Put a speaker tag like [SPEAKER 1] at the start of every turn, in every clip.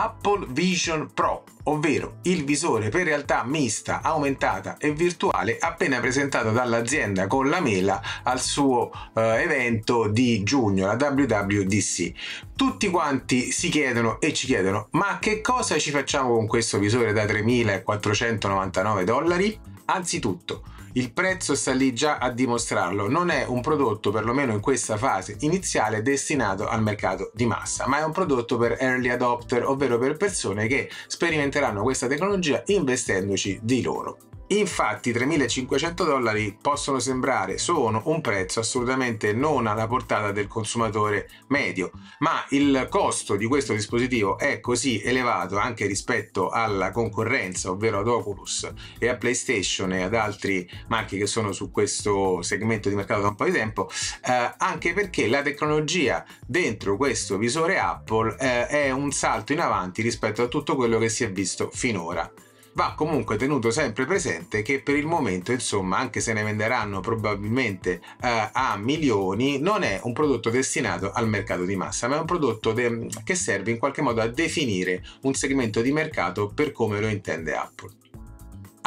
[SPEAKER 1] Apple Vision Pro, ovvero il visore per realtà mista, aumentata e virtuale appena presentato dall'azienda con la mela al suo eh, evento di giugno, la WWDC. Tutti quanti si chiedono e ci chiedono ma che cosa ci facciamo con questo visore da 3.499 dollari? Anzitutto, il prezzo sta lì già a dimostrarlo, non è un prodotto perlomeno in questa fase iniziale destinato al mercato di massa, ma è un prodotto per early adopter, ovvero per persone che sperimenteranno questa tecnologia investendoci di loro. Infatti 3.500 dollari possono sembrare sono un prezzo assolutamente non alla portata del consumatore medio, ma il costo di questo dispositivo è così elevato anche rispetto alla concorrenza, ovvero ad Oculus e a PlayStation e ad altri marchi che sono su questo segmento di mercato da un po' di tempo, eh, anche perché la tecnologia dentro questo visore Apple eh, è un salto in avanti rispetto a tutto quello che si è visto finora va comunque tenuto sempre presente che per il momento, insomma, anche se ne venderanno probabilmente eh, a milioni, non è un prodotto destinato al mercato di massa, ma è un prodotto de- che serve in qualche modo a definire un segmento di mercato per come lo intende Apple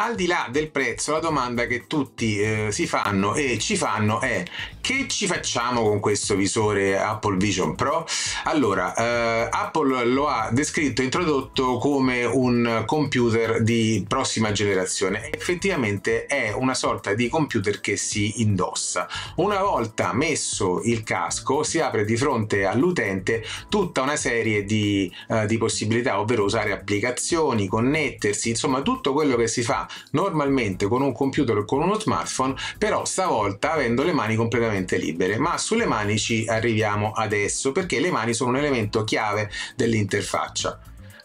[SPEAKER 1] al di là del prezzo, la domanda che tutti eh, si fanno e ci fanno è che ci facciamo con questo visore Apple Vision Pro? Allora, eh, Apple lo ha descritto e introdotto come un computer di prossima generazione. Effettivamente è una sorta di computer che si indossa. Una volta messo il casco, si apre di fronte all'utente tutta una serie di, eh, di possibilità, ovvero usare applicazioni, connettersi, insomma tutto quello che si fa normalmente con un computer o con uno smartphone, però stavolta avendo le mani completamente libere. Ma sulle mani ci arriviamo adesso perché le mani sono un elemento chiave dell'interfaccia.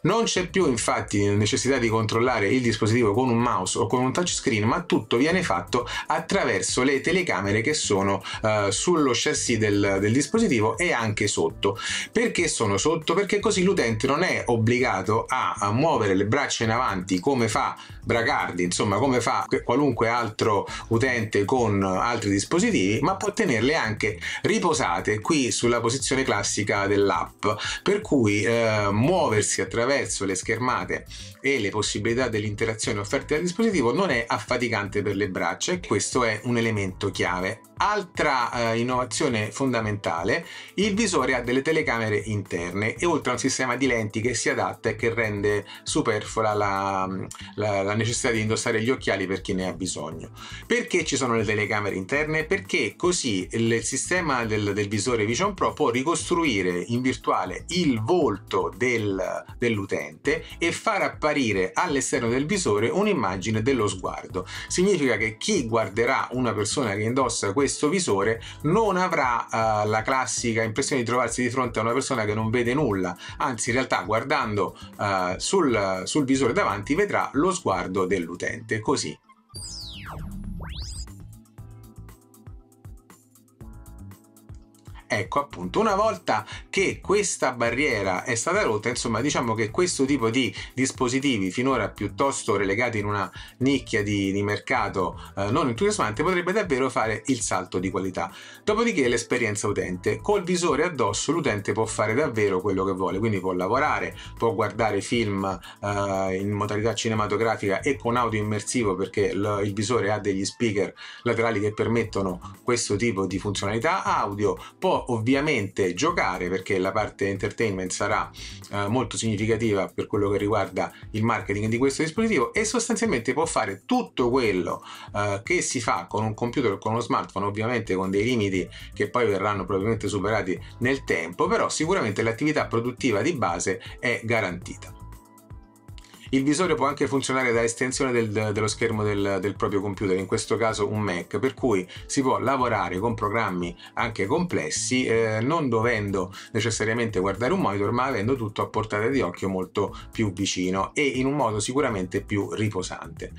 [SPEAKER 1] Non c'è più infatti necessità di controllare il dispositivo con un mouse o con un touchscreen, ma tutto viene fatto attraverso le telecamere che sono eh, sullo chassis del, del dispositivo e anche sotto. Perché sono sotto? Perché così l'utente non è obbligato a, a muovere le braccia in avanti come fa Bracardi, insomma come fa qualunque altro utente con altri dispositivi, ma può tenerle anche riposate qui sulla posizione classica dell'app. Per cui eh, muoversi attraverso prezzo, le schermate e le possibilità dell'interazione offerte dal dispositivo non è affaticante per le braccia e questo è un elemento chiave. Altra eh, innovazione fondamentale, il visore ha delle telecamere interne e oltre a un sistema di lenti che si adatta e che rende superflua la, la, la necessità di indossare gli occhiali per chi ne ha bisogno. Perché ci sono le telecamere interne? Perché così il sistema del, del visore Vision Pro può ricostruire in virtuale il volto del, dell'utente dell'utente e far apparire all'esterno del visore un'immagine dello sguardo. Significa che chi guarderà una persona che indossa questo visore non avrà eh, la classica impressione di trovarsi di fronte a una persona che non vede nulla, anzi in realtà guardando eh, sul, sul visore davanti vedrà lo sguardo dell'utente. Così Ecco appunto, una volta che questa barriera è stata rotta, insomma diciamo che questo tipo di dispositivi finora piuttosto relegati in una nicchia di, di mercato eh, non entusiasmante potrebbe davvero fare il salto di qualità. Dopodiché l'esperienza utente, col visore addosso l'utente può fare davvero quello che vuole, quindi può lavorare, può guardare film eh, in modalità cinematografica e con audio immersivo perché l- il visore ha degli speaker laterali che permettono questo tipo di funzionalità audio, può ovviamente giocare perché la parte entertainment sarà eh, molto significativa per quello che riguarda il marketing di questo dispositivo e sostanzialmente può fare tutto quello eh, che si fa con un computer o con uno smartphone, ovviamente con dei limiti che poi verranno probabilmente superati nel tempo, però sicuramente l'attività produttiva di base è garantita. Il visore può anche funzionare da estensione del, dello schermo del, del proprio computer, in questo caso un Mac, per cui si può lavorare con programmi anche complessi, eh, non dovendo necessariamente guardare un monitor, ma avendo tutto a portata di occhio molto più vicino e in un modo sicuramente più riposante.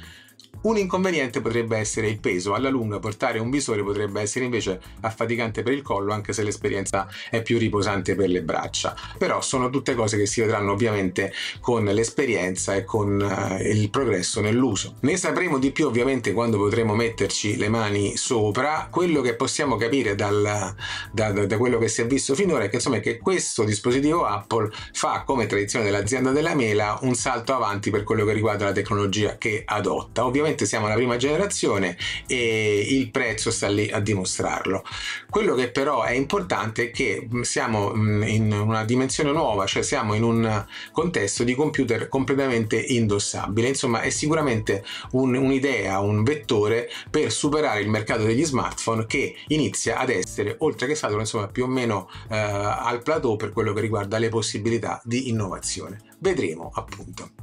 [SPEAKER 1] Un inconveniente potrebbe essere il peso, alla lunga portare un visore potrebbe essere invece affaticante per il collo anche se l'esperienza è più riposante per le braccia, però sono tutte cose che si vedranno ovviamente con l'esperienza e con eh, il progresso nell'uso. Ne sapremo di più ovviamente quando potremo metterci le mani sopra, quello che possiamo capire dal, da, da, quello che si è visto finora è che, insomma, è che questo dispositivo Apple fa come tradizione dell'azienda della mela un salto avanti per quello che riguarda la tecnologia che adotta. Ovviamente Ovviamente siamo la prima generazione e il prezzo sta lì a dimostrarlo. Quello che però è importante è che siamo in una dimensione nuova, cioè siamo in un contesto di computer completamente indossabile. Insomma, è sicuramente un, un'idea, un vettore per superare il mercato degli smartphone che inizia ad essere, oltre che saturo, insomma, più o meno eh, al plateau per quello che riguarda le possibilità di innovazione. Vedremo appunto.